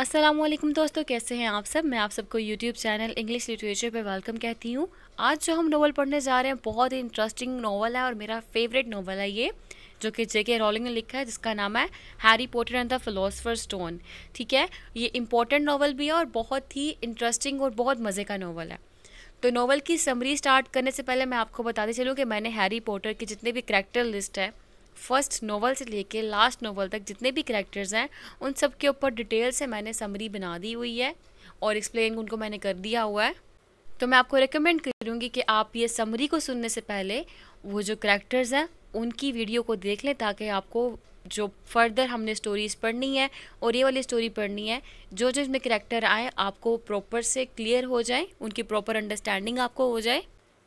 असलम दोस्तों कैसे हैं आप सब मैं आप सबको यूट्यूब चैनल इंग्लिश लिटरेचर पे वेलकम कहती हूँ आज जो हम नोवल पढ़ने जा रहे हैं बहुत ही इंटरेस्टिंग नावल है और मेरा फेवरेट नावल है ये जो कि जे के रॉलिंग ने लिखा है जिसका नाम है Harry Potter and the philosopher stone ठीक है ये इंपॉर्टेंट नावल भी है और बहुत ही इंटरेस्टिंग और बहुत मज़े का नावल है तो नावल की समरी स्टार्ट करने से पहले मैं आपको बताते चलूँ कि मैंने हैरी पोटर के जितने भी करैक्टर लिस्ट है फर्स्ट नोवल से लेके लास्ट नोवल तक जितने भी करेक्टर्स हैं उन सब के ऊपर डिटेल से मैंने समरी बना दी हुई है और एक्सप्लेन उनको मैंने कर दिया हुआ है तो मैं आपको रिकमेंड करूँगी कि आप ये समरी को सुनने से पहले वो जो करेक्टर्स हैं उनकी वीडियो को देख लें ताकि आपको जो फर्दर हमने स्टोरीज़ पढ़नी है और ये वाली स्टोरी पढ़नी है जो जो इसमें करेक्टर आए आपको प्रॉपर से क्लियर हो जाए उनकी प्रॉपर अंडरस्टैंडिंग आपको हो जाए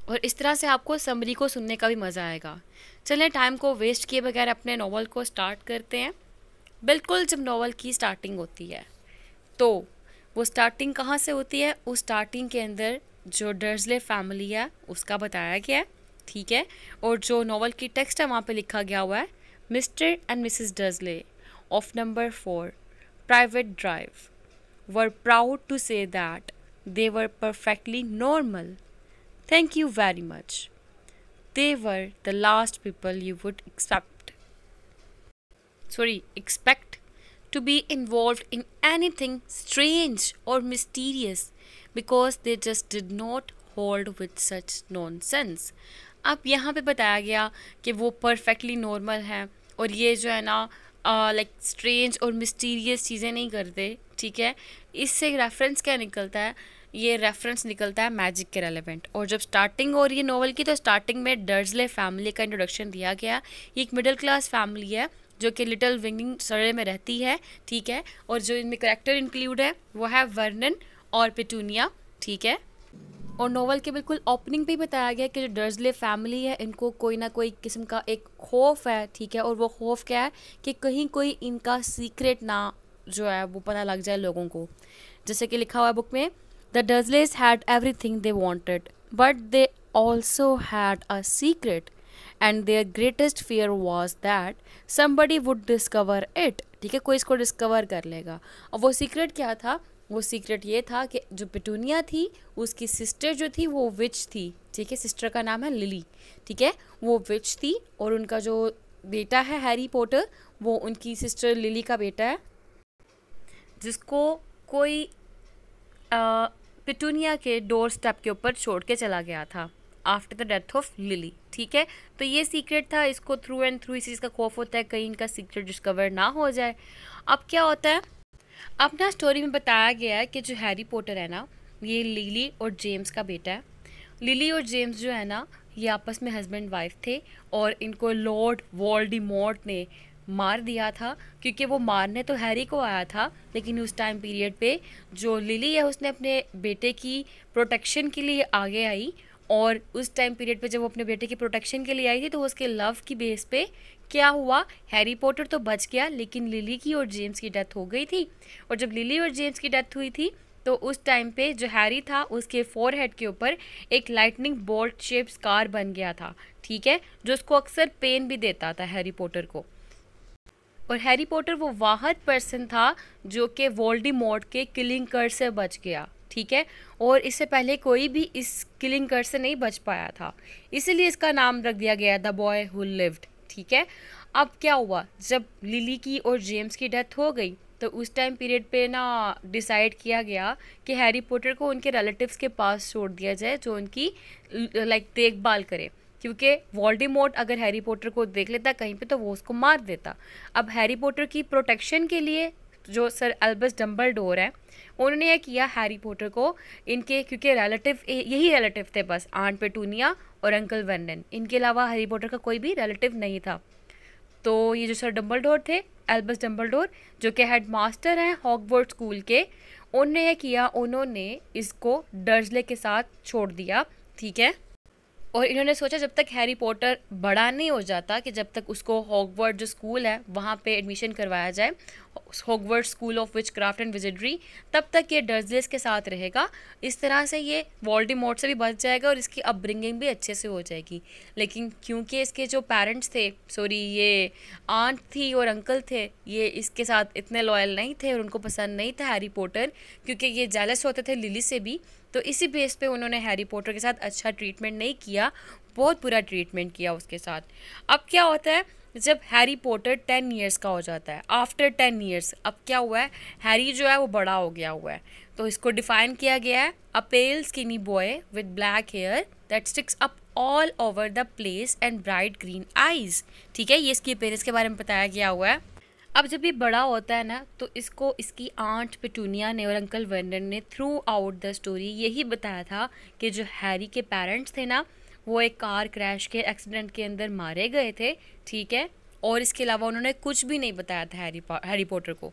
और इस तरह से आपको समरी को सुनने का भी मज़ा आएगा चलें टाइम को वेस्ट किए बगैर अपने नावल को स्टार्ट करते हैं बिल्कुल जब नावल की स्टार्टिंग होती है तो वो स्टार्टिंग कहाँ से होती है उस स्टार्टिंग के अंदर जो डर्जले फैमिली है उसका बताया गया है ठीक है और जो नावल की टेक्स्ट है वहाँ पे लिखा गया हुआ है mister and missus Dursley of number four private drive were proud to say that they were perfectly normal thank you very much they were the last people you would expect sorry expect to be involved in anything strange or mysterious because they just did not hold with such nonsense अब यहाँ पे बताया गया कि वो perfectly normal हैं और ये जो है ना लाइक स्ट्रेंज और मिस्टीरियस चीज़ें नहीं करते ठीक है इससे रेफरेंस क्या निकलता है ये रेफरेंस निकलता है मैजिक के रेलिवेंट और जब स्टार्टिंग और ये नॉवल की तो स्टार्टिंग में डर्जले फैमिली का इंट्रोडक्शन दिया गया ये एक मिडिल क्लास फैमिली है जो कि लिटिल विंगिंग सड़े में रहती है ठीक है और जो इनमें करेक्टर इंक्लूड है वो है वर्नन और पिटूनिया ठीक है और नोवेल के बिल्कुल ओपनिंग पे ही बताया गया कि जो डर्जले फैमिली है इनको कोई ना कोई किस्म का एक खौफ है ठीक है और वो खौफ क्या है कि कहीं कोई इनका सीक्रेट ना जो है वो पता लग जाए लोगों को जैसे कि लिखा हुआ है बुक में The Dursleys had everything they wanted, but they also had a secret, and their greatest fear was that somebody would discover it. ठीक है कोई इसको डिस्कवर कर लेगा और वो सीक्रेट क्या था वो सीक्रेट ये था कि जो पिटूनिया थी उसकी सिस्टर जो थी वो विच थी ठीक है सिस्टर का नाम है लिली ठीक है वो विच थी और उनका जो बेटा है हैरी पोटर वो उनकी सिस्टर लिली का बेटा है जिसको कोई आ, पिटूनिया के डोर स्टेप के ऊपर छोड़ के चला गया था after the death of Lily ठीक है तो ये सीक्रेट था इसको थ्रू एंड थ्रू इस चीज़ का खौफ होता है कहीं इनका सीक्रेट डिस्कवर ना हो जाए अब क्या होता है अपना स्टोरी में बताया गया है कि जो हैरी पोटर है ना ये लिली और जेम्स का बेटा है लिली और जेम्स जो है ना ये आपस में हस्बैंड वाइफ थे और इनको लॉर्ड वॉल्डीमोर्ट ने मार दिया था क्योंकि वो मारने तो हैरी को आया था लेकिन उस टाइम पीरियड पे जो लिली है उसने अपने बेटे की प्रोटेक्शन के लिए आगे आई और उस टाइम पीरियड पे जब वो अपने बेटे की प्रोटेक्शन के लिए आई थी तो उसके लव की बेस पे क्या हुआ हैरी पॉटर तो बच गया लेकिन लिली की और जेम्स की डेथ हो गई थी और जब लिली और जेम्स की डेथ हुई थी तो उस टाइम पे जो हैरी था उसके फोर हेड के ऊपर एक लाइटनिंग बोल्ट शेप कार बन गया था ठीक है जो उसको अक्सर पेन भी देता था हैरी पॉटर को और हैरी पॉटर वो वाहद पर्सन था जो कि वोल्डी मोड के किलिंग कर से बच गया ठीक है और इससे पहले कोई भी इस किलिंग कर से नहीं बच पाया था इसीलिए इसका नाम रख दिया गया द बॉय हु लिव्ड ठीक है अब क्या हुआ जब लिली की और जेम्स की डेथ हो गई तो उस टाइम पीरियड पे ना डिसाइड किया गया कि हैरी पॉटर को उनके रिलेटिव्स के पास छोड़ दिया जाए जो उनकी लाइक देखभाल करें क्योंकि वॉल्डी अगर हैरी पोटर को देख लेता कहीं पे तो वो उसको मार देता अब हैरी पोटर की प्रोटेक्शन के लिए जो सर अल्बस डम्बल डोर है उन्होंने यह किया हैरी पोटर को इनके क्योंकि रिलेटिव यही रिलेटिव थे बस आंट पेटूनिया और अंकल वर्नन इनके अलावा हैरी पोटर का कोई भी रिलेटिव नहीं था तो ये जो सर डम्बल डोर थे एल्बस डम्बल डोर जो कि हेड मास्टर हैं हॉकवर्ड स्कूल के उन्होंने यह किया उन्होंने इसको डर्जले के साथ छोड़ दिया ठीक है और इन्होंने सोचा जब तक हैरी पॉटर बड़ा नहीं हो जाता कि जब तक उसको हॉकवर्ड जो स्कूल है वहाँ पे एडमिशन करवाया जाए Hogwarts school of witchcraft and wizardry तब तक ये डर्जलेस के साथ रहेगा इस तरह से ये मोड से भी बच जाएगा और इसकी अपब्रिंगिंग भी अच्छे से हो जाएगी लेकिन क्योंकि इसके जो पेरेंट्स थे सॉरी ये आंट थी और अंकल थे ये इसके साथ इतने लॉयल नहीं थे और उनको पसंद नहीं था हैरी पॉटर क्योंकि ये जेलस होते थे लिली से भी तो इसी बेस पे उन्होंने हैरी पॉटर के साथ अच्छा ट्रीटमेंट नहीं किया बहुत बुरा ट्रीटमेंट किया उसके साथ अब क्या होता है जब हैरी पॉटर टेन ईयर्स का हो जाता है आफ्टर टेन ईयर्स अब क्या हुआ है हैरी जो है वो बड़ा हो गया हुआ है तो इसको डिफाइन किया गया है a pale skinny boy with black hair that sticks up all over the place and bright green eyes ठीक है ये इसकी अपेयरेंस के बारे में बताया गया हुआ है अब जब ये बड़ा होता है ना तो इसको इसकी आंट पिटूनिया ने और अंकल वर्नर ने थ्रू आउट द स्टोरी यही बताया था कि जो हैरी के पेरेंट्स थे ना वो एक कार क्रैश के एक्सीडेंट के अंदर मारे गए थे ठीक है और इसके अलावा उन्होंने कुछ भी नहीं बताया था हैरी हैरी पॉटर को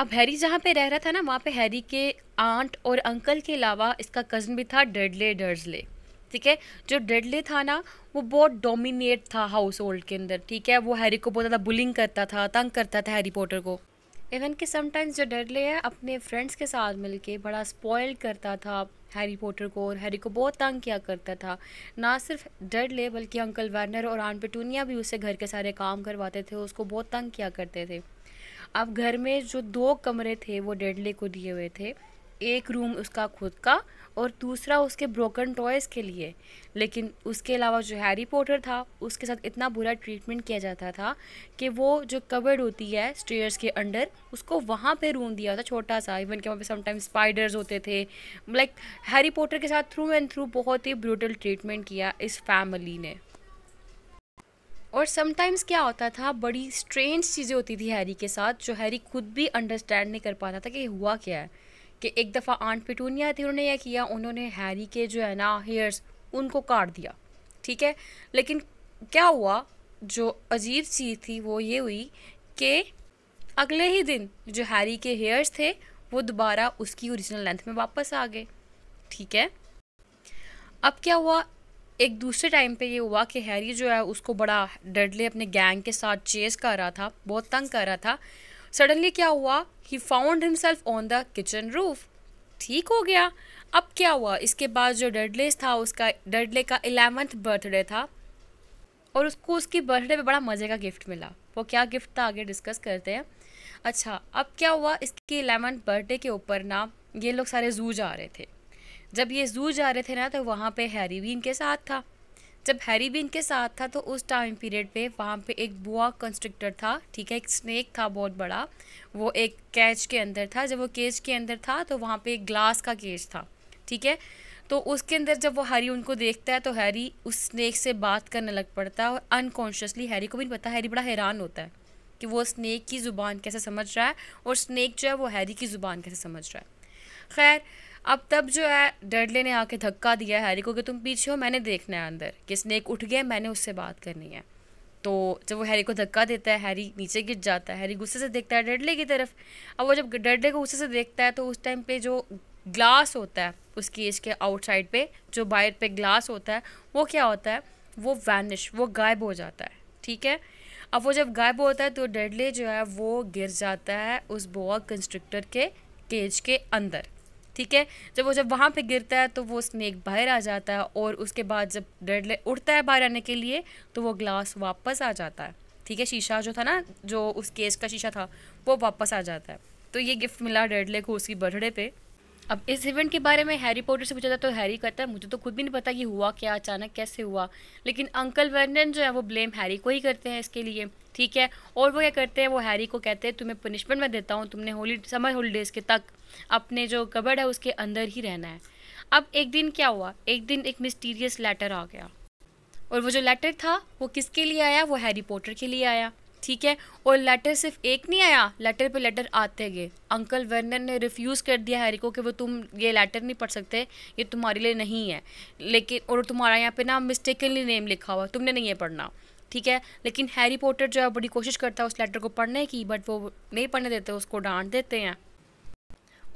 अब हैरी जहाँ पे रह रहा था ना वहाँ पे हैरी के आंट और अंकल के अलावा इसका कज़न भी था डेडले डर्जले ठीक है जो डेडले था ना वो बहुत डोमिनेट था हाउस होल्ड के अंदर ठीक है वो हैरी को बहुत ज़्यादा बुलिंग करता था तंग करता था हैरी पॉटर को इवन कि समटाइम्स जो डेडले है अपने फ्रेंड्स के साथ मिलके बड़ा स्पॉयल करता था हैरी पोटर को और हैरी को बहुत तंग किया करता था ना सिर्फ डर ले बल्कि अंकल वर्नर और आन पेटूनिया भी उससे घर के सारे काम करवाते थे उसको बहुत तंग किया करते थे अब घर में जो दो कमरे थे वो डेडले को दिए हुए थे एक रूम उसका खुद का और दूसरा उसके ब्रोकन टॉयज़ के लिए लेकिन उसके अलावा जो हैरी पॉटर था उसके साथ इतना बुरा ट्रीटमेंट किया जाता था कि वो जो कवर्ड होती है स्टेयर्स के अंडर उसको वहाँ पे रूम दिया था छोटा सा इवन के वहाँ पे समटाइम्स स्पाइडर्स होते थे लाइक हैरी पॉटर के साथ थ्रू एंड थ्रू बहुत ही ब्रूटल ट्रीटमेंट किया इस फैमिली ने और समटाइम्स क्या होता था बड़ी स्ट्रेंज चीज़ें होती थी हैरी के साथ जो हैरी खुद भी अंडरस्टैंड नहीं कर पाता था कि हुआ क्या है कि एक दफ़ा आंट पिटूनिया थी उन्होंने यह किया उन्होंने हैरी के जो है ना हेयर्स उनको काट दिया ठीक है लेकिन क्या हुआ जो अजीब चीज़ थी वो ये हुई कि अगले ही दिन जो हैरी के हेयर्स थे वो दोबारा उसकी ओरिजिनल लेंथ में वापस आ गए ठीक है अब क्या हुआ एक दूसरे टाइम पे ये हुआ कि हैरी जो है उसको बड़ा डेडली अपने गैंग के साथ चेस कर रहा था बहुत तंग कर रहा था सडनली क्या हुआ he found himself on the kitchen roof ठीक हो गया अब क्या हुआ इसके बाद जो डडलेस था उसका डडले का एलेवंथ बर्थडे था और उसको उसकी बर्थडे पे बड़ा मज़े का गिफ्ट मिला वो क्या गिफ्ट था आगे डिस्कस करते हैं अच्छा अब क्या हुआ इसके एलेवंथ बर्थडे के ऊपर ना ये लोग सारे जू जा रहे थे जब ये जू जा रहे थे ना तो वहाँ पे हैरी भी इनके साथ था जब हैरी भी इनके साथ था तो उस टाइम पीरियड पे वहाँ पे एक बुआ कंस्ट्रक्टर था ठीक है एक स्नैक था बहुत बड़ा वो एक कैच के अंदर था जब वो केज के अंदर था तो वहाँ पे एक ग्लास का केज था ठीक है तो उसके अंदर जब वो हैरी उनको देखता है तो हैरी उस स्नैक से बात करने लग पड़ता है और अनकॉन्शियसली हैरी को भी नहीं पता हैरी बड़ा हैरान होता है कि वो स्नैक की ज़ुबान कैसे समझ रहा है और स्नैक जो है वो हैरी की ज़ुबान कैसे समझ रहा है खैर अब तब जो है डडले ने आके धक्का दिया हैरी को कि तुम पीछे हो मैंने देखना है अंदर कि स्नेक उठ गया मैंने उससे बात करनी है तो जब वो हैरी को धक्का देता है हैरी नीचे गिर जाता है हैरी गुस्से से देखता है डडले की तरफ अब वो जब डडले को गुस्से से देखता है तो उस टाइम पे जो ग्लास होता है उसकी एज के आउटसाइड पे जो बाहर पे ग्लास होता है वो क्या होता है वो वैनिश वो गायब हो जाता है ठीक है अब वो जब गायब होता है तो डेडले जो है वो गिर जाता है उस बोआ कंस्ट्रक्टर के केज के अंदर ठीक है जब वो जब वहाँ पे गिरता है तो वो स्नेक बाहर आ जाता है और उसके बाद जब डेडले उड़ता है बाहर आने के लिए तो वो ग्लास वापस आ जाता है ठीक है शीशा जो था ना जो उस केस का शीशा था वो वापस आ जाता है तो ये गिफ्ट मिला डेडले को उसकी बर्थडे पे अब इस इवेंट के बारे में हैरी पॉटर से पूछा जाता तो हैरी कहता है मुझे तो खुद भी नहीं पता कि हुआ क्या अचानक कैसे हुआ लेकिन अंकल वर्नन जो है वो ब्लेम हैरी को ही करते हैं इसके लिए ठीक है और वो क्या करते हैं वो हैरी को कहते हैं तुम्हें पनिशमेंट मैं देता हूँ तुमने होली समर होलीडेज़ के तक अपने जो कबड़ है उसके अंदर ही रहना है अब एक दिन क्या हुआ एक दिन एक मिस्टीरियस लेटर आ गया और वो जो लेटर था वो किसके लिए आया वो हैरी पॉटर के लिए आया ठीक है और लेटर सिर्फ एक नहीं आया लेटर पे लेटर आते गए अंकल वर्नर ने रिफ्यूज़ कर दिया हैरी को कि वो तुम ये लेटर नहीं पढ़ सकते ये तुम्हारे लिए नहीं है लेकिन और तुम्हारा यहाँ पे ना मिस्टेकनली नेम लिखा हुआ तुमने नहीं है पढ़ना ठीक है लेकिन हैरी पॉटर जो है बड़ी कोशिश करता है उस लेटर को पढ़ने की बट वो नहीं पढ़ने देते उसको डांट देते हैं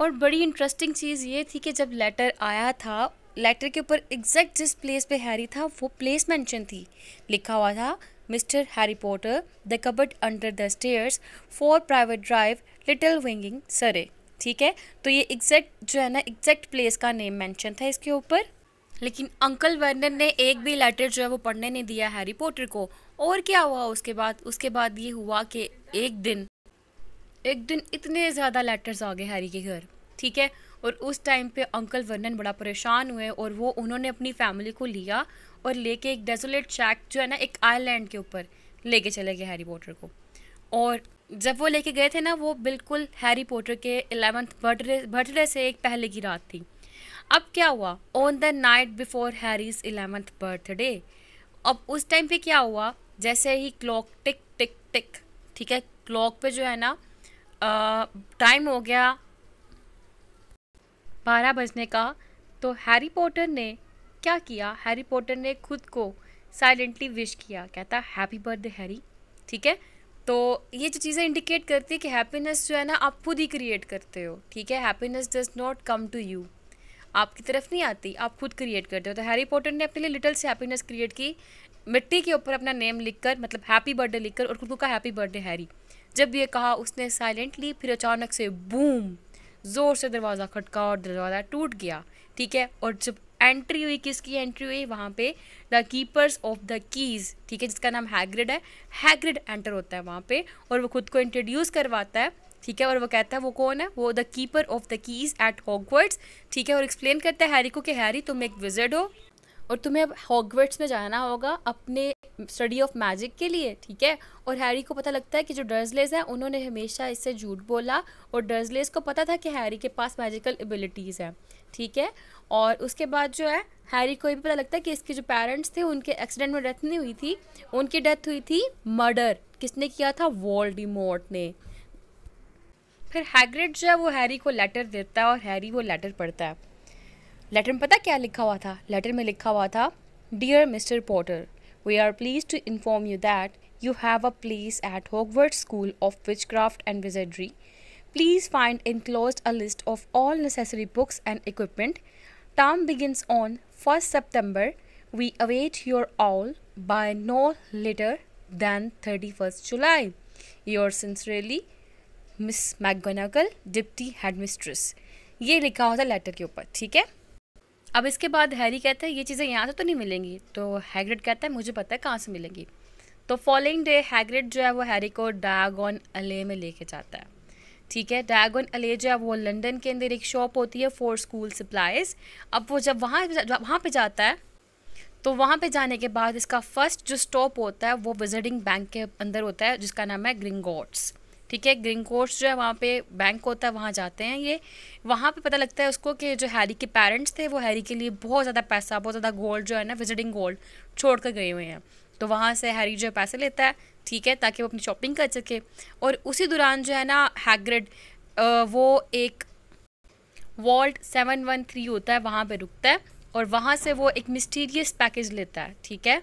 और बड़ी इंटरेस्टिंग चीज़ ये थी कि जब लेटर आया था लेटर के ऊपर एग्जैक्ट जिस प्लेस पे हैरी था वो प्लेस मेंशन थी लिखा हुआ था Mr. Harry Potter, The Cupboard Under the Stairs, Four private drive little Winging, Surrey. ठीक है तो ये एग्जैक्ट जो है ना एग्जैक्ट प्लेस का नेम मेंशन था इसके ऊपर लेकिन अंकल वर्नर ने एक भी लेटर जो है वो पढ़ने नहीं दिया हैरी पोटर को और क्या हुआ उसके बाद उसके बाद ये हुआ कि एक दिन एक दिन इतने ज़्यादा लेटर्स आ गए हैरी के घर ठीक है और उस टाइम पे अंकल वर्नन बड़ा परेशान हुए और वो उन्होंने अपनी फैमिली को लिया और लेके एक डेजोलेट शैक जो है ना एक आयलैंड के ऊपर लेके चले गए हैरी पॉटर को और जब वो लेके गए थे ना वो बिल्कुल हैरी पॉटर के एलेवंथ बर्थडे बर्थडे से एक पहले की रात थी अब क्या हुआ on the night before Harry's eleventh birthday अब उस टाइम पे क्या हुआ जैसे ही क्लॉक टिक टिक टिक ठीक है क्लॉक पे जो है ना टाइम हो गया बारह बजने का तो हैरी पॉटर ने क्या किया हैरी पॉटर ने खुद को साइलेंटली विश किया कहता हैप्पी बर्थडे हैरी ठीक है तो ये जो चीज़ें इंडिकेट करती है कि हैप्पीनेस जो है ना आप खुद ही क्रिएट करते हो ठीक है happiness does not come to you आपकी तरफ नहीं आती आप खुद क्रिएट करते हो तो हैरी पॉटर ने अपने लिए लिटल से हैप्पीनेस क्रिएट की मिट्टी के ऊपर अपना नेम लिखकर मतलब हैप्पी बर्थडे लिखकर और खुद को कहा हैप्पी बर्थडे हैरी जब ये कहा उसने साइलेंटली फिर अचानक से बूम ज़ोर से दरवाज़ा खटका और दरवाज़ा टूट गया ठीक है और जब एंट्री हुई किसकी एंट्री हुई वहाँ पे the keepers of the keys ठीक है जिसका नाम हैग्रिड है हैग्रिड एंटर होता है वहाँ पे और वो खुद को इंट्रोड्यूस करवाता है ठीक है और वो कहता है वो कौन है वो the keeper of the keys at Hogwarts ठीक है और एक्सप्लेन करता है हैरी को कि हैरी तुम एक विजिट हो और तुम्हें अब हॉगवर्ट्स में जाना होगा अपने स्टडी ऑफ मैजिक के लिए ठीक है और हैरी को पता लगता है कि जो डर्जलेस हैं उन्होंने हमेशा इससे झूठ बोला और डर्जलेस को पता था कि हैरी के पास मैजिकल एबिलिटीज़ हैं ठीक है और उसके बाद जो है हैरी को ये भी पता लगता है कि इसके जो पेरेंट्स थे उनके एक्सीडेंट में डेथ नहीं हुई थी उनकी डेथ हुई थी मर्डर किसने किया था वॉल्डिमोट ने फिर हैग्रिड जो है वो हैरी को लेटर देता है और हैरी वो लेटर पढ़ता है लेटर में पता क्या लिखा हुआ था लेटर में लिखा हुआ था dear mister Potter we are pleased to inform you that you have a place at Hogwarts school of witchcraft and wizardry please find enclosed a list of all necessary books and equipment term begins on first September we await your owl by no later than thirty first July yours sincerely Miss McGonagall deputy headmistress ये लिखा होता letter के ऊपर ठीक है अब इसके बाद हैरी कहता है ये चीज़ें यहाँ से तो नहीं मिलेंगी तो हैग्रिड कहता है मुझे पता है कहाँ से मिलेंगी तो फॉलोइंग डे हैग्रिड जो है वो हैरी को डायगोन अले में लेके जाता है ठीक है डायगोन अले जो है वो लंदन के अंदर एक शॉप होती है फॉर स्कूल सप्लाइज अब वो जब वहाँ वहाँ पर जाता है तो वहाँ पे जाने के बाद इसका फर्स्ट जो स्टॉप होता है वो विजिटिंग बैंक के अंदर होता है जिसका नाम है ग्रिंगोट्स ठीक है ग्रीन कोर्ट्स जो है वहाँ पे बैंक होता है वहाँ जाते हैं ये वहाँ पे पता लगता है उसको कि जो हैरी के पेरेंट्स थे वो हैरी के लिए बहुत ज़्यादा पैसा बहुत ज़्यादा गोल्ड जो है ना विजिटिंग गोल्ड छोड़ कर गए हुए हैं तो वहाँ से हैरी जो है पैसे लेता है ठीक है ताकि वो अपनी शॉपिंग कर सके और उसी दौरान जो है ना हैग्रेड वो एक वॉल्ट सेवन वन थ्री होता है वहाँ पे रुकता है और वहाँ से वो एक मिस्टीरियस पैकेज लेता है ठीक है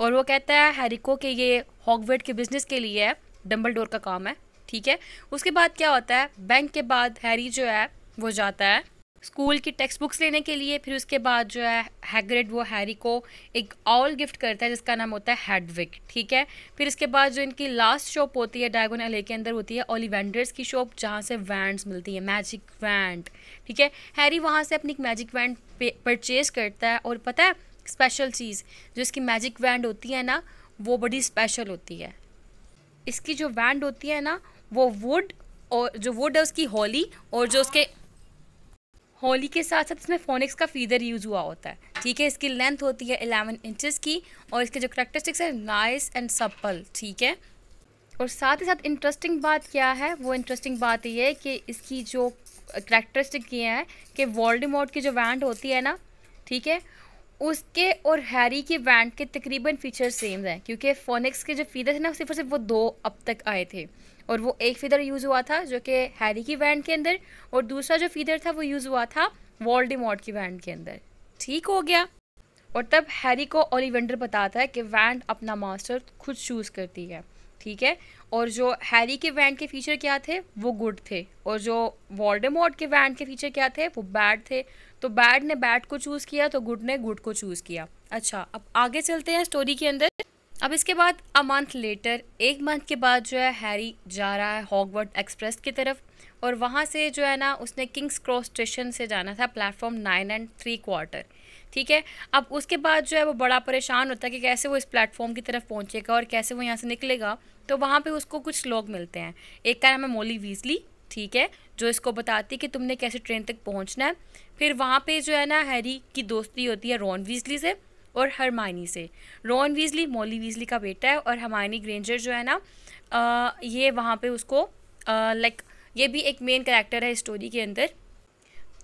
और वो कहता है हैरी को कि ये हॉकवेड के बिजनेस के लिए है डम्बल डोर का काम है ठीक है उसके बाद क्या होता है बैंक के बाद हैरी जो है वो जाता है स्कूल की टेक्स्ट बुक्स लेने के लिए फिर उसके बाद जो है हैग्रेड वो हैरी को एक ऑल गिफ्ट करता है जिसका नाम होता है हेडविक ठीक है फिर इसके बाद जो इनकी लास्ट शॉप होती है डायगोन एले के अंदर होती है ओलिवेंडर्स की शॉप जहाँ से वैंड्स मिलती है मैजिक वैंड ठीक है हैरी वहाँ से अपनी मैजिक वैंड परचेज करता है और पता है स्पेशल चीज़ जो इसकी मैजिक वैंड होती है ना वो बड़ी स्पेशल होती है इसकी जो वैंड होती है ना वो वुड और जो वुड है उसकी होली और जो उसके होली के साथ साथ इसमें फोनिक्स का फीदर यूज़ हुआ होता है ठीक है इसकी लेंथ होती है एलेवन इंचज़ की और इसके जो करेक्टरिस्टिक्स है नाइस एंड सप्पल ठीक है और साथ ही साथ इंटरेस्टिंग बात क्या है वो इंटरेस्टिंग बात ये है कि इसकी जो करेक्टरिस्टिक ये है कि वॉल्डमोट की जो वैंड होती है ना ठीक है उसके और हैरी के बैंड के तकरीबन फीचर सेम हैं क्योंकि फोनिक्स के जो फीदर थे ना सिर्फ और सिर्फ वो दो अब तक आए थे और वो एक फीदर यूज़ हुआ था जो कि हैरी की बैंड के अंदर और दूसरा जो फीदर था वो यूज़ हुआ था वॉल्डीमॉर्ट की बैंड के अंदर ठीक हो गया और तब हैरी को ओलिवेंडर बताता है कि वैंड अपना मास्टर खुद चूज़ करती है ठीक है और जो हैरी के वैंड के फीचर क्या थे वो गुड थे और जो वॉल्डेमोट के वैंड के फीचर क्या थे वो बैड थे तो बैड ने बैड को चूज़ किया तो गुड ने गुड को चूज़ किया अच्छा अब आगे चलते हैं स्टोरी के अंदर अब इसके बाद अ मंथ लेटर एक मंथ के बाद जो है हैरी जा रहा है हॉगवर्ड एक्सप्रेस की तरफ और वहाँ से जो है ना उसने किंग्स क्रॉस स्टेशन से जाना था platform nine and three quarter ठीक है अब उसके बाद जो है वो बड़ा परेशान होता है कि कैसे वो इस प्लेटफॉर्म की तरफ पहुँचेगा और कैसे वो यहाँ से निकलेगा तो वहाँ पर उसको कुछ लोग मिलते हैं एक का नाम है मोली वीजली ठीक है जो इसको बताती है कि तुमने कैसे ट्रेन तक पहुंचना है फिर वहाँ पे जो है ना हैरी की दोस्ती होती है रॉन वीजली से और हरमानी से रॉन वीजली मॉली वीजली का बेटा है और हरमानी ग्रेंजर जो है ना ये वहाँ पे उसको लाइक ये भी एक मेन करेक्टर है स्टोरी के अंदर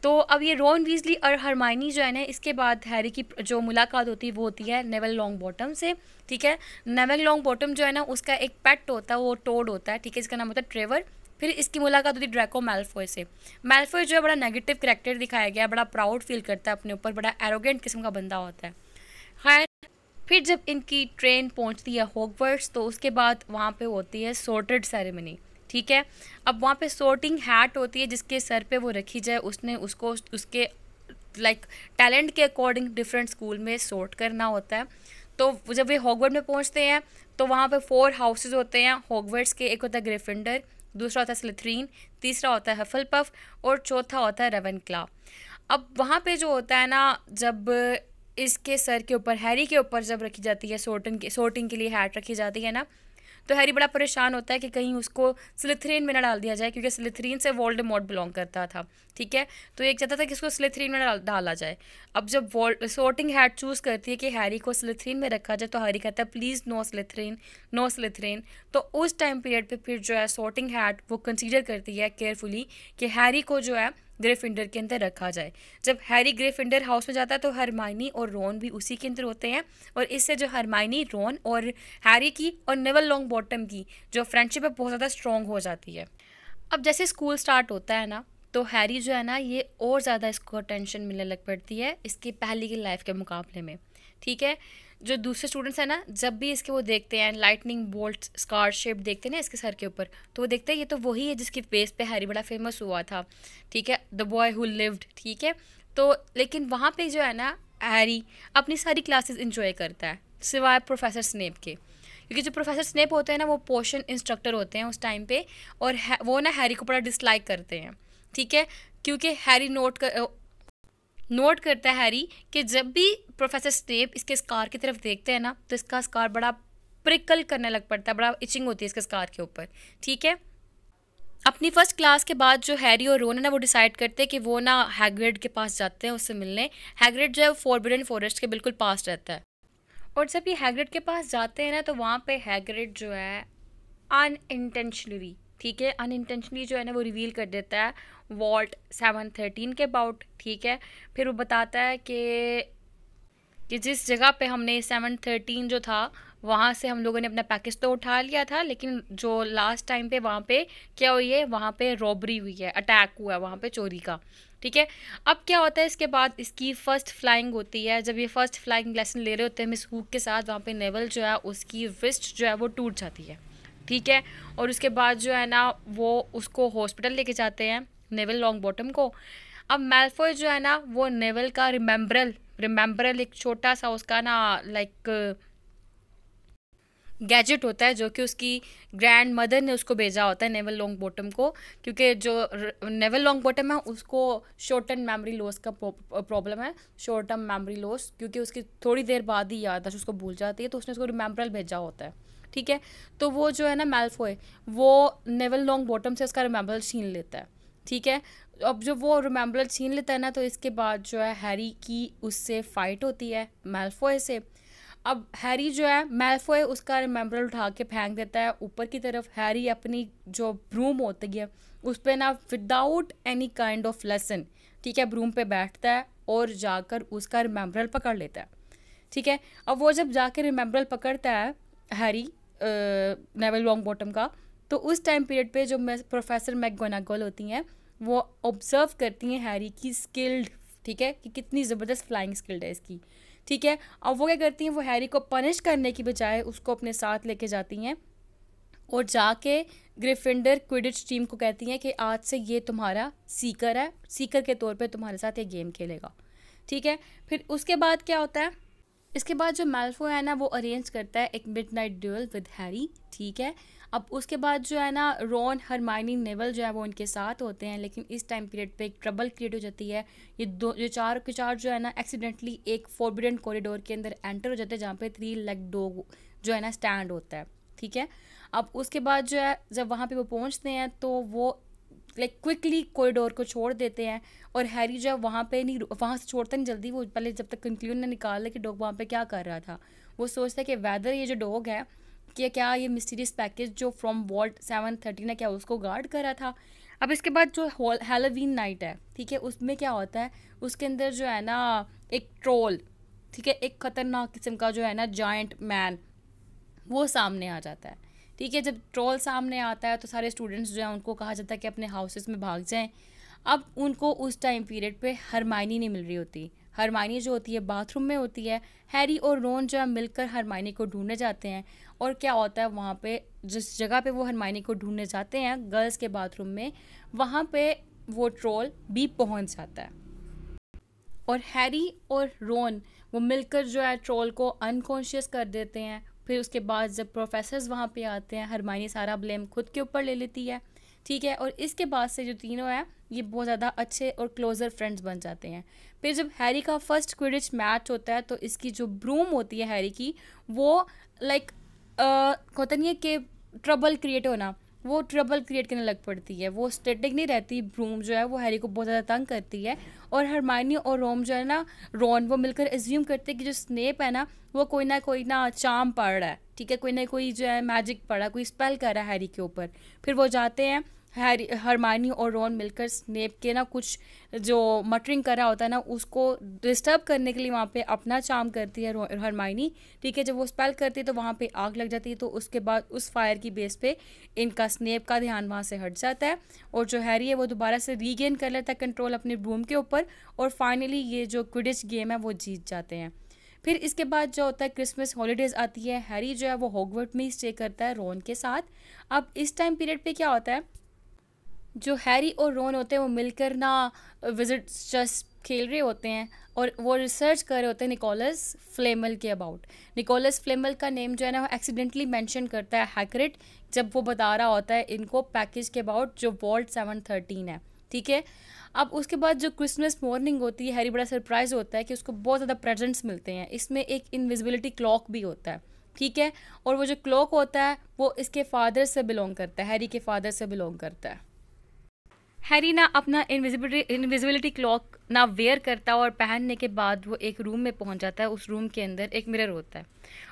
तो अब ये रॉन वीजली और हरमानी जो है ना इसके बाद हैरी की जो मुलाकात होती है वो होती है नेवल लॉन्ग बॉटम से ठीक है नेवल लॉन्ग बॉटम जो है ना उसका एक पेट होता है वो टोड होता है ठीक है इसका नाम होता है ट्रेवर फिर इसकी मुलाकात होती है ड्रैको मेल्फोय से मेल्फोय जो है बड़ा नेगेटिव करेक्टर दिखाया गया है बड़ा प्राउड फील करता है अपने ऊपर बड़ा एरोगेंट किस्म का बंदा होता है खैर फिर जब इनकी ट्रेन पहुंचती है होकवर्ड्स तो उसके बाद वहाँ पे होती है सोर्टेड सेरेमनी ठीक है अब वहाँ पे सोर्टिंग हैट होती है जिसके सर पे वो रखी जाए उसने उसको उसके लाइक टैलेंट के अकॉर्डिंग डिफरेंट स्कूल में सोर्ट करना होता है तो जब वे हॉगवर्ड में पहुँचते हैं तो वहाँ पे फोर हाउसेज होते हैं हॉगवर्ड्स के एक होता है ग्रिफिंडर दूसरा होता है स्लिथरीन तीसरा होता है हफल पफ और चौथा होता है रवन क्ला अब वहाँ पे जो होता है ना जब इसके सर के ऊपर हैरी के ऊपर जब रखी जाती है सोटन के सोटिंग के लिए हैट रखी जाती है ना तो हैरी बड़ा परेशान होता है कि कहीं उसको स्लिथरीन में ना डाल दिया जाए क्योंकि स्लिथरीन से वॉल्ड बिलोंग करता था ठीक है तो एक चाहता था कि उसको स्लिथरीन में डाला जाए अब जब सोर्टिंग हैड चूज़ करती है कि हैरी को स्लिथरीन में रखा जाए तो हैरी कहता है please no Slytherin no Slytherin तो उस टाइम पीरियड पर फिर जो है सोर्टिंग हैड वो कंसिडर करती है केयरफुली कि हैरी को जो है ग्रेफिंडर के अंदर रखा जाए जब हैरी ग्रेफिंडर हाउस में जाता है तो हरमाइनी और रोन भी उसी के अंदर होते हैं और इससे जो हरमाइनी रोन और हैरी की और नेवल लॉन्ग बॉटम की जो फ्रेंडशिप है बहुत ज़्यादा स्ट्रॉन्ग हो जाती है अब जैसे स्कूल स्टार्ट होता है ना तो हैरी जो है ना ये और ज़्यादा इसको टेंशन मिलने लग पड़ती है इसकी पहली की लाइफ के मुकाबले में ठीक है जो दूसरे स्टूडेंट्स हैं ना जब भी इसके वो देखते हैं लाइटनिंग बोल्ट स्कार शेप देखते हैं ना इसके सर के ऊपर तो वो देखते हैं ये तो वही है जिसकी बेस पे हैरी बड़ा फेमस हुआ था ठीक है द बॉय हु लिव्ड ठीक है तो लेकिन वहाँ पे जो है ना हैरी अपनी सारी क्लासेस इंजॉय करता है सिवाय प्रोफेसर स्नेप के क्योंकि जो प्रोफेसर स्नेप होते हैं ना वो पोशन इंस्ट्रक्टर होते हैं उस टाइम पे और वो ना हैरी को बड़ा डिसलाइक करते हैं ठीक है क्योंकि हैरी नोट कर नोट करता है हैरी कि जब भी प्रोफेसर स्नेप इसके स्कार की तरफ देखते हैं ना तो इसका स्कार बड़ा प्रिकल करने लग पड़ता है बड़ा इचिंग होती है इसके स्कार के ऊपर ठीक है अपनी फर्स्ट क्लास के बाद जो हैरी और रोन है ना वो डिसाइड करते हैं कि वो ना हैग्रेड के पास जाते हैं उससे मिलने हैग्रेड जो है फॉरबिडन फॉरेस्ट के बिल्कुल पास रहता है और जब ये हैग्रेड के पास जाते हैं ना तो वहाँ पे हैग्रेड जो है अनइंटेंशनली ठीक है अनइंटेंशनली जो है ना वो रिवील कर देता है वॉल्ट सेवन थर्टीन के अबाउट ठीक है फिर वो बताता है कि कि जिस जगह पे हमने सेवन थर्टीन जो था वहाँ से हम लोगों ने अपना पैकेज तो उठा लिया था लेकिन जो लास्ट टाइम पे वहाँ पे क्या हुई है वहाँ पे रॉबरी हुई है अटैक हुआ है वहाँ पे चोरी का ठीक है अब क्या होता है इसके बाद इसकी फ़र्स्ट फ्लाइंग होती है जब ये फ़र्स्ट फ्लाइंग लेसन ले रहे होते हैं मिस हुक के साथ वहाँ पे नेवल जो है उसकी विस्ट जो है वो टूट जाती है ठीक है और उसके बाद जो है ना वो उसको हॉस्पिटल लेके जाते हैं नेवल लॉन्ग बॉटम को अब मेलफॉय जो है ना वो नेवल का रिमेम्बरल रिमेम्बरल एक छोटा सा उसका ना लाइक गैजेट होता है जो कि उसकी ग्रैंड मदर ने उसको भेजा होता है नेवल लॉन्ग बॉटम को क्योंकि जो नेवल लॉन्ग बॉटम है उसको शॉर्ट टर्म मेमोरी लॉस का प्रॉब्लम है शॉर्ट टर्म मेमोरी लॉस क्योंकि उसकी थोड़ी देर बाद ही है उसको भूल जाती है तो उसने उसको रिमेम्बरल भेजा होता है ठीक है तो वो जो है ना मेल्फोए वो नेवल लॉन्ग बॉटम से उसका रिमेम्बल छीन लेता है ठीक है अब जब वो रिमेम्बल छीन लेता है ना तो इसके बाद जो है हैरी की उससे फाइट होती है मेल्फोए से अब हैरी जो है मेल्फोए उसका रिमेम्बरल उठा के फेंक देता है ऊपर की तरफ हैरी अपनी जो ब्रूम होती है उस पर ना without any kind of lesson ठीक है ब्रूम पे बैठता है और जाकर उसका रिमेम्बरल पकड़ लेता है ठीक है अब वो जब जाकर रिमेम्बरल पकड़ता है हैरी नेवल लॉन्ग बॉटम का तो उस टाइम पीरियड पे जो प्रोफेसर मैकगोनागल होती हैं वो ऑब्जर्व करती हैं हैरी की स्किल्ड ठीक है कि कितनी ज़बरदस्त फ्लाइंग स्किल्ड है इसकी ठीक है अब वो क्या करती हैं वो हैरी को पनिश करने की बजाय उसको अपने साथ लेके जाती हैं और जाके ग्रिफिंडर क्विडिट टीम को कहती हैं कि आज से ये तुम्हारा सीकर है सीकर के तौर पे तुम्हारे साथ ये गेम खेलेगा ठीक है फिर उसके बाद क्या होता है इसके बाद जो मेल्फो है ना वो अरेंज करता है एक नाइट ड्यूअल विद हैरी ठीक है अब उसके बाद जो है ना रॉन हरमाइनी नेवल जो है वो उनके साथ होते हैं लेकिन इस टाइम पीरियड पे एक ट्रबल क्रिएट हो जाती है ये दो ये चार के चार जो है ना एक्सीडेंटली एक फोरबिडन कॉरिडोर के अंदर एंटर हो जाते हैं जहाँ पे थ्री लेग डोग जो है ना स्टैंड होता है ठीक है अब उसके बाद जो है जब वहाँ पे वो पहुँचते हैं तो वो लाइक क्विकली कॉरिडोर को छोड़ देते हैं और हैरी है वहाँ पे नहीं वहाँ से छोड़ता नहीं जल्दी वो पहले जब तक कंक्लूजन ना निकाल कि डॉग वहाँ पे क्या कर रहा था वो सोचता है कि वैदर ये जो डॉग है कि क्या ये मिस्टीरियस पैकेज जो फ्रॉम वॉल्ट सेवन थर्टी ने क्या उसको गार्ड करा था अब इसके बाद जो हेलोवीन नाइट है ठीक है उसमें क्या होता है उसके अंदर जो है ना एक ट्रोल ठीक है एक ख़तरनाक किस्म का जो है ना जॉइंट मैन वो सामने आ जाता है ठीक है जब ट्रोल सामने आता है तो सारे स्टूडेंट्स जो हैं उनको कहा जाता है कि अपने हाउसेस में भाग जाएं अब उनको उस टाइम पीरियड पे हरमाइनी नहीं मिल रही होती हरमाइनी जो होती है बाथरूम में होती है हैरी और रोन जो है मिलकर हरमाइनी को ढूंढने जाते हैं और क्या होता है वहाँ पे जिस जगह पे वो हरमाइनी को ढूंढने जाते हैं गर्ल्स के बाथरूम में वहाँ पे वो ट्रोल भी पहुँच जाता है और हैरी और रोन वो मिलकर जो है ट्रोल को अनकॉन्शियस कर देते हैं फिर उसके बाद जब प्रोफेसर्स वहाँ पे आते हैं हरमानी सारा ब्लेम खुद के ऊपर ले लेती है ठीक है और इसके बाद से जो तीनों हैं ये बहुत ज़्यादा अच्छे और क्लोज़र फ्रेंड्स बन जाते हैं फिर जब हैरी का फर्स्ट क्विडिच मैच होता है तो इसकी जो ब्रूम होती है हैरी की वो लाइक होता नहीं है कि ट्रबल क्रिएट होना वो ट्रबल क्रिएट करने लग पड़ती है वो स्टेटिक नहीं रहती ब्रूम जो है वो हैरी को बहुत ज़्यादा तंग करती है और हरमानी और रोम जो है ना रोन वो मिलकर एज्यूम करते हैं कि जो स्नेप है ना वो कोई ना कोई ना चाम पड़ रहा है ठीक है कोई ना कोई जो है मैजिक रहा है कोई स्पेल कर रहा है हैरी के ऊपर फिर वो जाते हैं हैरी हरमानी और रॉन मिलकर स्नेप के ना कुछ जो मटरिंग कर रहा होता है ना उसको डिस्टर्ब करने के लिए वहाँ पे अपना चाम करती है हरमानी ठीक है जब वो स्पेल करती है तो वहाँ पे आग लग जाती है तो उसके बाद उस फायर की बेस पे इनका स्नेप का ध्यान वहाँ से हट जाता है और जो हैरी है वो दोबारा से रीगेन कर लेता है कंट्रोल अपने ब्रूम के ऊपर और फाइनली ये जो क्विडिच गेम है वो जीत जाते हैं फिर इसके बाद जो होता है क्रिसमस हॉलीडेज़ आती है हैरी जो है वो हॉगवर्ट में ही स्टे करता है रोन के साथ अब इस टाइम पीरियड पे क्या होता है जो हैरी और रोन होते हैं वो मिलकर ना विजिट जस्ट खेल रहे होते हैं और वो रिसर्च कर रहे होते हैं निकोलस फ्लेमल के अबाउट निकोलस फ्लेमल का नेम जो है ना वो एक्सीडेंटली मेंशन करता है हैकरेट जब वो बता रहा होता है इनको पैकेज के अबाउट जो वॉल्ट सेवन थर्टीन है ठीक है अब उसके बाद जो क्रिसमस मॉर्निंग होती है हैरी बड़ा सरप्राइज होता है कि उसको बहुत ज़्यादा प्रेजेंट्स मिलते हैं इसमें एक इनविजिबिलिटी क्लॉक भी होता है ठीक है और वो जो क्लॉक होता है वो इसके फादर से बिलोंग करता है हैरी के फादर से बिलोंग करता है हैरी ना अपना इनविजिबिलिटी इनविजिबिलिटी क्लॉक ना वेयर करता और पहनने के बाद वो एक रूम में पहुंच जाता है उस रूम के अंदर एक मिरर होता है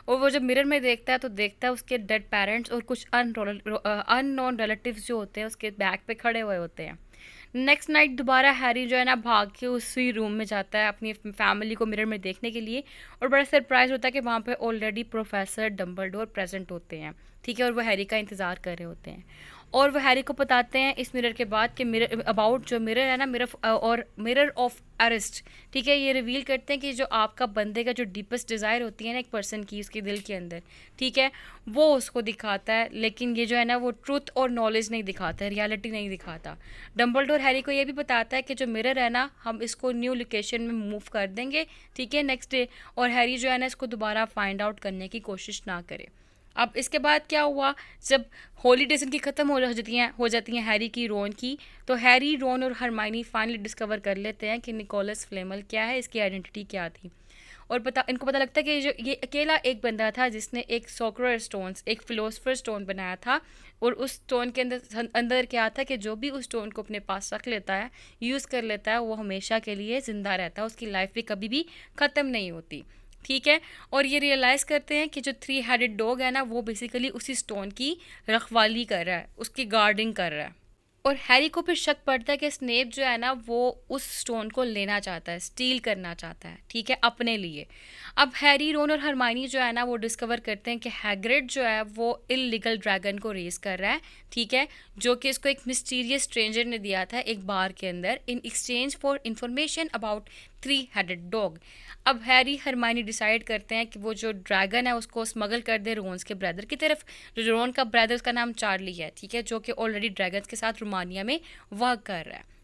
और वो जब मिरर में देखता है तो देखता है उसके डेड पेरेंट्स और कुछ अन नॉन रिलेटिव जो होते हैं उसके बैक पे खड़े हुए होते हैं नेक्स्ट नाइट दोबारा हैरी जो है ना भाग के उसी रूम में जाता है अपनी फैमिली को मिरर में देखने के लिए और बड़ा सरप्राइज होता है कि वहाँ पे ऑलरेडी प्रोफेसर डम्बल प्रेजेंट होते हैं ठीक है और वो हैरी का इंतज़ार कर रहे होते हैं और वो हैरी को बताते हैं इस मिरर के बाद कि मिरर अबाउट जो मिरर है ना मिरर और मिरर ऑफ अरेस्ट ठीक है ये रिवील करते हैं कि जो आपका बंदे का जो डीपेस्ट डिज़ायर होती है ना एक पर्सन की उसके दिल के अंदर ठीक है वो उसको दिखाता है लेकिन ये जो है ना वो ट्रूथ और नॉलेज नहीं दिखाता है रियलिटी नहीं दिखाता डम्बल हैरी को ये भी बताता है कि जो मिरर है ना हम इसको न्यू लोकेशन में मूव कर देंगे ठीक है नेक्स्ट डे और हैरी जो है ना इसको दोबारा फाइंड आउट करने की कोशिश ना करें अब इसके बाद क्या हुआ जब हॉलीडेज इनकी ख़त्म हो जाती हैं हो जाती हैं हैरी की रोन की तो हैरी रोन और हरमाइनी फाइनली डिस्कवर कर लेते हैं कि निकोलस फ्लेमल क्या है इसकी आइडेंटिटी क्या थी और पता इनको पता लगता है कि जो ये अकेला एक बंदा था जिसने एक सोकर स्टोन एक फिलोसफर स्टोन बनाया था और उस स्टोन के अंदर अंदर क्या था कि जो भी उस स्टोन को अपने पास रख लेता है यूज़ कर लेता है वो हमेशा के लिए ज़िंदा रहता है उसकी लाइफ भी कभी भी ख़त्म नहीं होती ठीक है और ये रियलाइज़ करते हैं कि जो थ्री हेडेड डॉग है ना वो बेसिकली उसी स्टोन की रखवाली कर रहा है उसकी गार्डिंग कर रहा है और हैरी को फिर शक पड़ता है कि स्नेप जो है ना वो उस स्टोन को लेना चाहता है स्टील करना चाहता है ठीक है अपने लिए अब हैरी रोन और हरमानी जो है ना वो डिस्कवर करते हैं कि हैग्रिड जो है वो इलीगल ड्रैगन को रेस कर रहा है ठीक है जो कि इसको एक मिस्टीरियस स्ट्रेंजर ने दिया था एक बार के अंदर in exchange for information about three headed dog अब हैरी हरमानी डिसाइड करते हैं कि वो जो ड्रैगन है उसको स्मगल कर दे रोन्स के ब्रदर की तरफ जो रोन का ब्रदर उसका नाम चार्ली है ठीक है जो कि ऑलरेडी ड्रैगन के साथ रोमानिया में वर्क कर रहा है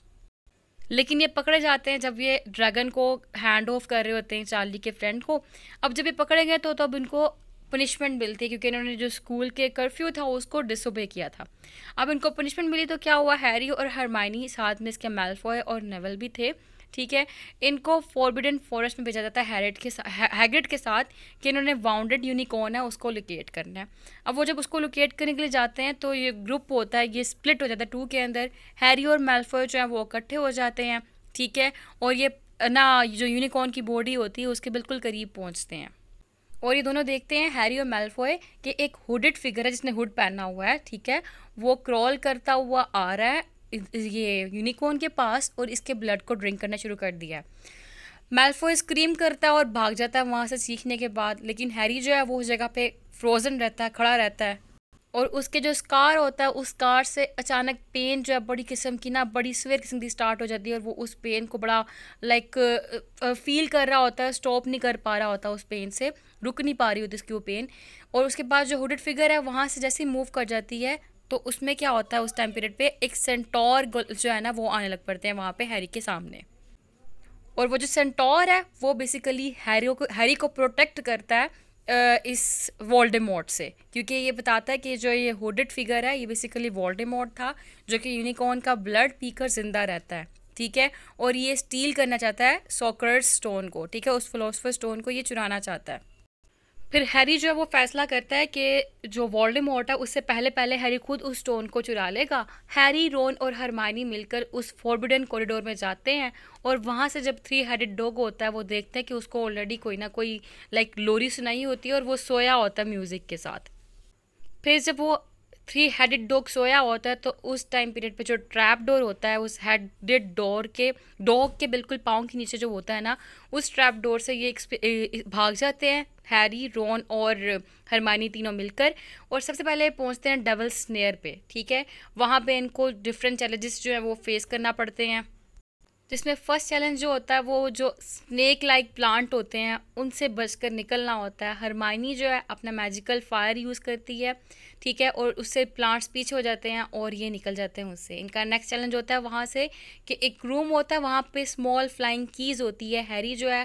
लेकिन ये पकड़े जाते हैं जब ये ड्रैगन को हैंड ऑफ कर रहे होते हैं चार्ली के फ्रेंड को अब जब ये पकड़े गए तो तब तो इनको पनिशमेंट मिलती है क्योंकि इन्होंने जो स्कूल के कर्फ्यू था उसको डिसोबे किया था अब इनको पनिशमेंट मिली तो क्या हुआ हैरी और हरमाइनी साथ में इसके मेल्फॉय और नेवल भी थे ठीक है इनको फॉरबिडन फॉरेस्ट में भेजा जाता है हैरेट के हैगरेट के साथ कि इन्होंने वाउंडेड यूनिकॉर्न है उसको लोकेट करना है अब वो जब उसको लोकेट करने के लिए जाते हैं तो ये ग्रुप होता है ये स्प्लिट हो जाता है टू के अंदर हैरी और मेल्फो जो है वो इकट्ठे हो जाते हैं ठीक है और ये ना जो यूनिकॉर्न की बॉडी होती है उसके बिल्कुल करीब पहुँचते हैं और ये दोनों देखते हैं हैरी और मेल्फोए कि एक हुडेड फिगर है जिसने हुड पहना हुआ है ठीक है वो क्रॉल करता हुआ आ रहा है ये यूनिकॉर्न के पास और इसके ब्लड को ड्रिंक करना शुरू कर दिया मेल्फो स्क्रीम करता है और भाग जाता है वहाँ से सीखने के बाद लेकिन हैरी जो है वो उस जगह पे फ्रोज़न रहता है खड़ा रहता है और उसके जो स्कार होता है उस स्कार से अचानक पेन जो है बड़ी किस्म की ना बड़ी सवेर किस्म की स्टार्ट हो जाती है और वो उस पेन को बड़ा लाइक फील कर रहा होता है स्टॉप नहीं कर पा रहा होता उस पेन से रुक नहीं पा रही होती उसकी वो पेन और उसके बाद जो हुडेड फिगर है वहाँ से जैसे मूव कर जाती है तो उसमें क्या होता है उस टाइम पीरियड पे एक सेंटोर जो है ना वो आने लग पड़ते हैं वहाँ पे हैरी के सामने और वो जो सेंटोर है वो बेसिकली हैरी को हैरी को प्रोटेक्ट करता है इस वॉल्डेमोट से क्योंकि ये बताता है कि जो ये होडेड फिगर है ये बेसिकली वॉल्डेमोट था जो कि यूनिकॉर्न का ब्लड पीकर जिंदा रहता है ठीक है और ये स्टील करना चाहता है सॉकर स्टोन को ठीक है उस फिलोसफर स्टोन को ये चुराना चाहता है फिर हैरी जो है वो फैसला करता है कि जो वॉल्डेमॉर्ट है उससे पहले पहले हैरी खुद उस स्टोन को चुरा लेगा हैरी रोन और हरमानी मिलकर उस फोर्बिडन कॉरिडोर में जाते हैं और वहाँ से जब थ्री हेडेड डॉग होता है वो देखते हैं कि उसको ऑलरेडी कोई ना कोई लाइक लोरी सुनाई होती है और वो सोया होता है म्यूज़िक के साथ फिर जब वो थ्री हेडेड डॉग सोया होता है तो उस टाइम पीरियड पे जो ट्रैप डोर होता है उस हेडेड डोर के डॉग के बिल्कुल पाँव के नीचे जो होता है ना उस ट्रैप डोर से ये भाग जाते हैं हैरी रॉन और हरमानी तीनों मिलकर और सबसे पहले पहुंचते हैं डबल स्नेयर पे ठीक है वहाँ पे इनको डिफरेंट चैलेंजेस जो हैं वो फेस करना पड़ते हैं जिसमें फर्स्ट चैलेंज जो होता है वो जो स्नेक लाइक प्लांट होते हैं उनसे बचकर निकलना होता है हरमाइनी जो है अपना मैजिकल फायर यूज़ करती है ठीक है और उससे प्लांट्स पीछे हो जाते हैं और ये निकल जाते हैं उससे इनका नेक्स्ट चैलेंज होता है वहाँ से कि एक रूम होता है वहाँ पे स्मॉल फ्लाइंग कीज़ होती है हैरी जो है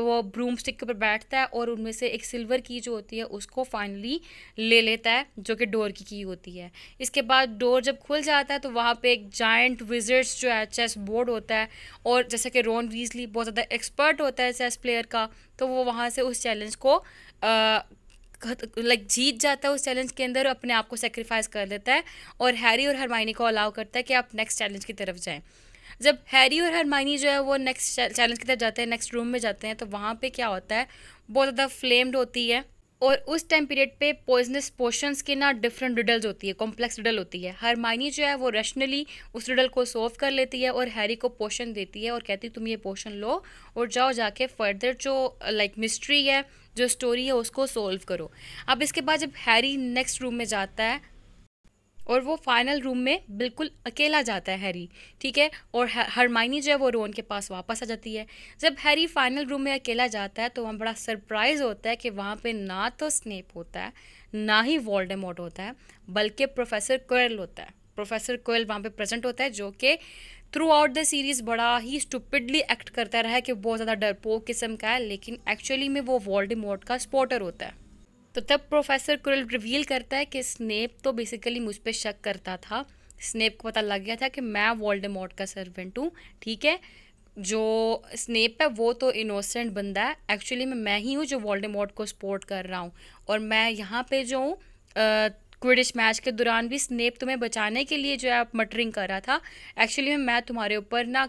वो ब्रूम स्टिक के ऊपर बैठता है और उनमें से एक सिल्वर की जो होती है उसको फाइनली ले लेता है जो कि डोर की की होती है इसके बाद डोर जब खुल जाता है तो वहाँ पे एक जाइंट विजर्ड्स जो है चेस बोर्ड होता है और जैसे कि रोन वीजली बहुत ज़्यादा एक्सपर्ट होता है चेस प्लेयर का तो वो वहाँ से उस चैलेंज को आ, लाइक जीत जाता है उस चैलेंज के अंदर अपने आप को सेक्रीफाइस कर लेता है और हैरी और हरमाइनी को अलाउ करता है कि आप नेक्स्ट चैलेंज की तरफ जाएं जब हैरी और हरमाइनी जो है वो नेक्स्ट चैलेंज की तरफ जाते हैं नेक्स्ट रूम में जाते हैं तो वहाँ पे क्या होता है बहुत ज़्यादा फ्लेम्ड होती है और उस टाइम पीरियड पे पॉइजनस पोशंस के ना डिफरेंट रिडल्स होती है कॉम्प्लेक्स रिडल होती है हर मायनी जो है वो रैशनली उस रिडल को सॉल्व कर लेती है और हैरी को पोशन देती है और कहती है तुम ये पोशन लो और जाओ जाके फर्दर जो लाइक like, मिस्ट्री है जो स्टोरी है उसको सॉल्व करो अब इसके बाद जब हैरी नेक्स्ट रूम में जाता है और वो फाइनल रूम में बिल्कुल अकेला जाता है हैरी ठीक है और हरमाइनी जो है वो रोन के पास वापस आ जाती है जब हैरी फाइनल रूम में अकेला जाता है तो वहाँ बड़ा सरप्राइज़ होता है कि वहाँ पे ना तो स्नेप होता है ना ही वॉल्डेमोट होता है बल्कि प्रोफेसर कोयल होता है प्रोफेसर कोयल वहाँ पे प्रेजेंट होता है जो कि थ्रू आउट द सीरीज़ बड़ा ही स्टूपिडली एक्ट करता रहा है कि बहुत ज़्यादा डरपोक किस्म का है लेकिन एक्चुअली में वो वॉल्डेमोट का स्पोर्टर होता है तो तब प्रोफेसर कुरल रिवील करता है कि स्नेप तो बेसिकली मुझ पर शक करता था स्नेप को पता लग गया था कि मैं वॉल्डेमॉर्ट का सर्वेंट हूँ ठीक है जो स्नेप है वो तो इनोसेंट बंदा है एक्चुअली में मैं ही हूँ जो वॉल्डेमॉर्ट को सपोर्ट कर रहा हूँ और मैं यहाँ पे जो हूँ क्विडिश मैच के दौरान भी स्नेप तुम्हें बचाने के लिए जो है मटरिंग कर रहा था एक्चुअली में मैं तुम्हारे ऊपर ना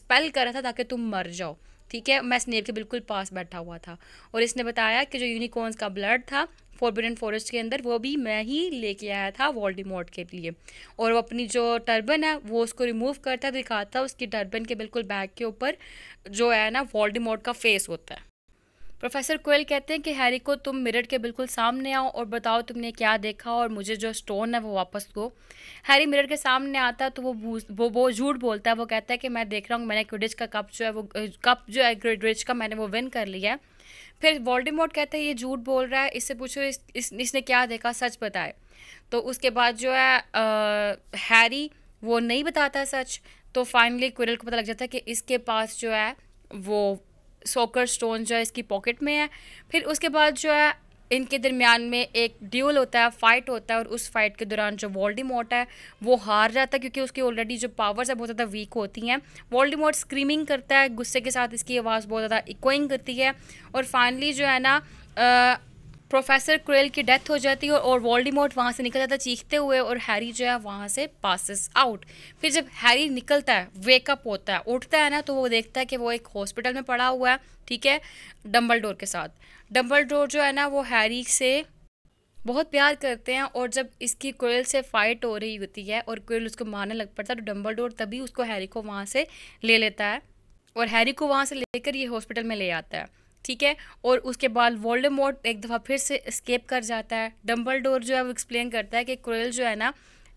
स्पेल कर रहा था ताकि तुम मर जाओ ठीक है मैं स्नेप के बिल्कुल पास बैठा हुआ था और इसने बताया कि जो यूनिकॉर्न्स का ब्लड था फॉरबिडन फॉरेस्ट के अंदर वो भी मैं ही लेके आया था वॉल्डीमोट के लिए और वो अपनी जो टर्बन है वो उसको रिमूव करता दिखाता उसकी टर्बन के बिल्कुल बैक के ऊपर जो है ना वॉल्डीमोट का फेस होता है प्रोफेसर कोयल कहते हैं कि हैरी को तुम मिरर के बिल्कुल सामने आओ और बताओ तुमने क्या देखा और मुझे जो स्टोन है वो वापस दो हैरी मिरर के सामने आता है तो वो वो वो झूठ बोलता है वो कहता है कि मैं देख रहा हूँ मैंने ग्रिडिज का कप जो है वो कप जो है ग्रिडिज का मैंने वो विन कर लिया है फिर वॉल्डेमोट कहता है ये झूठ बोल रहा है इससे पूछो इस, इस इसने क्या देखा सच बताए तो उसके बाद जो है आ, हैरी वो नहीं बताता सच तो फाइनली कुरल को पता लग जाता है कि इसके पास जो है वो सोकर स्टोन जो है इसकी पॉकेट में है फिर उसके बाद जो है इनके दरमियान में एक ड्यूल होता है फाइट होता है और उस फाइट के दौरान जो मोट है वो हार जाता है क्योंकि उसकी ऑलरेडी जो पावर्स है बहुत ज़्यादा वीक होती हैं वॉल्डीमोट स्क्रीमिंग करता है गुस्से के साथ इसकी आवाज़ बहुत ज़्यादा इकोइंग करती है और फाइनली जो है ना प्रोफेसर क्रेल की डेथ हो जाती है और वॉल्डीमोट वहाँ से निकल जाता है तो चीखते हुए और हैरी जो है वहाँ से पासिस आउट फिर जब हैरी निकलता है वेकअप होता है उठता है ना तो वो देखता है कि वो एक हॉस्पिटल में पड़ा हुआ है ठीक है डम्बल डोर के साथ डम्बल डोर जो है ना वो हैरी से बहुत प्यार करते हैं और जब इसकी क्रेल से फाइट हो रही होती है और क्रेल उसको मारने लग पड़ता है तो डम्बल डोर तभी उसको हैरी को वहाँ से ले लेता है और हैरी को वहाँ से लेकर ये हॉस्पिटल में ले आता है ठीक है और उसके बाद वोल्डेमोट एक दफ़ा फिर से स्केप कर जाता है डम्बल डोर जो है वो एक्सप्लेन करता है कि क्रोयल जो है ना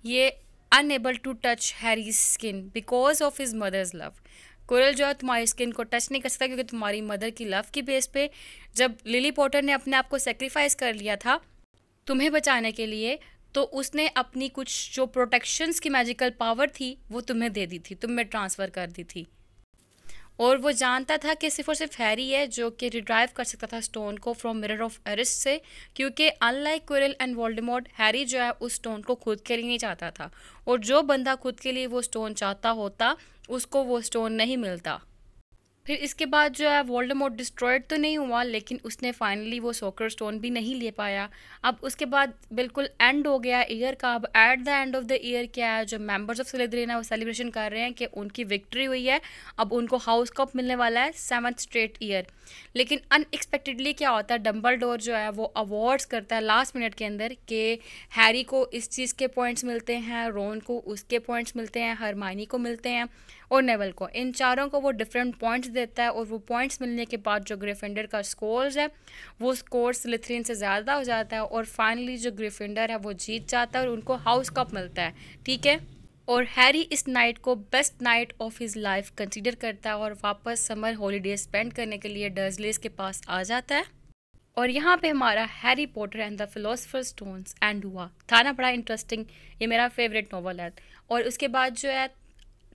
ये unable to touch Harry skin because of his mother's love कोरल जो है तुम्हारी स्किन को टच नहीं कर सकता क्योंकि तुम्हारी मदर की लव की बेस पे जब लिली पॉटर ने अपने आप को सेक्रीफाइस कर लिया था तुम्हें बचाने के लिए तो उसने अपनी कुछ जो प्रोटेक्शंस की मैजिकल पावर थी वो तुम्हें दे दी थी तुम्हें ट्रांसफ़र कर दी थी और वो जानता था कि सिर्फ और सिर्फ हैरी है जो कि रिड्राइव कर सकता था स्टोन को फ्रॉम मिरर ऑफ एरिस से क्योंकि unlike Quirrell and Voldemort Harry जो है उस स्टोन को खुद के लिए नहीं चाहता था और जो बंदा खुद के लिए वो स्टोन चाहता होता उसको वो स्टोन नहीं मिलता फिर इसके बाद जो है मोड डिस्ट्रॉयड तो नहीं हुआ लेकिन उसने फाइनली वो सोकर स्टोन भी नहीं ले पाया अब उसके बाद बिल्कुल एंड हो गया ईयर का अब at the end of the year क्या है जो मेंबर्स ऑफ सिलेद्रीन है वो सेलिब्रेशन कर रहे हैं कि उनकी विक्ट्री हुई है अब उनको हाउस कप मिलने वाला है सेवन स्ट्रेट ईयर लेकिन अनएक्सपेक्टेडली क्या होता है डम्बल डोर जो है वो अवार्ड्स करता है लास्ट मिनट के अंदर कि हैरी को इस चीज़ के पॉइंट्स मिलते हैं रोन को उसके पॉइंट्स मिलते हैं हरमानी को मिलते हैं और नेवल को इन चारों को वो डिफरेंट पॉइंट्स देता है और वो पॉइंट्स मिलने के बाद जो ग्रिफिंडर का स्कोर्स है वो स्कोर स्लिथरीन से ज़्यादा हो जाता है और फाइनली जो ग्रिफिंडर है वो जीत जाता है और उनको हाउस कप मिलता है ठीक है और हैरी इस नाइट को best night of his life consider करता है और वापस समर हॉलीडे स्पेंड करने के लिए डर्जलेस के पास आ जाता है और यहाँ पे हमारा Harry Potter and the philosopher stones end हुआ था ना बड़ा इंटरेस्टिंग ये मेरा फेवरेट नॉवल है और उसके बाद जो है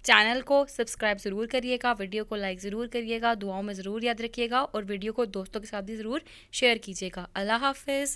चैनल को सब्सक्राइब ज़रूर करिएगा वीडियो को लाइक ज़रूर करिएगा दुआओं में ज़रूर याद रखिएगा और वीडियो को दोस्तों के साथ भी ज़रूर शेयर कीजिएगा अल्लाह हाफिज़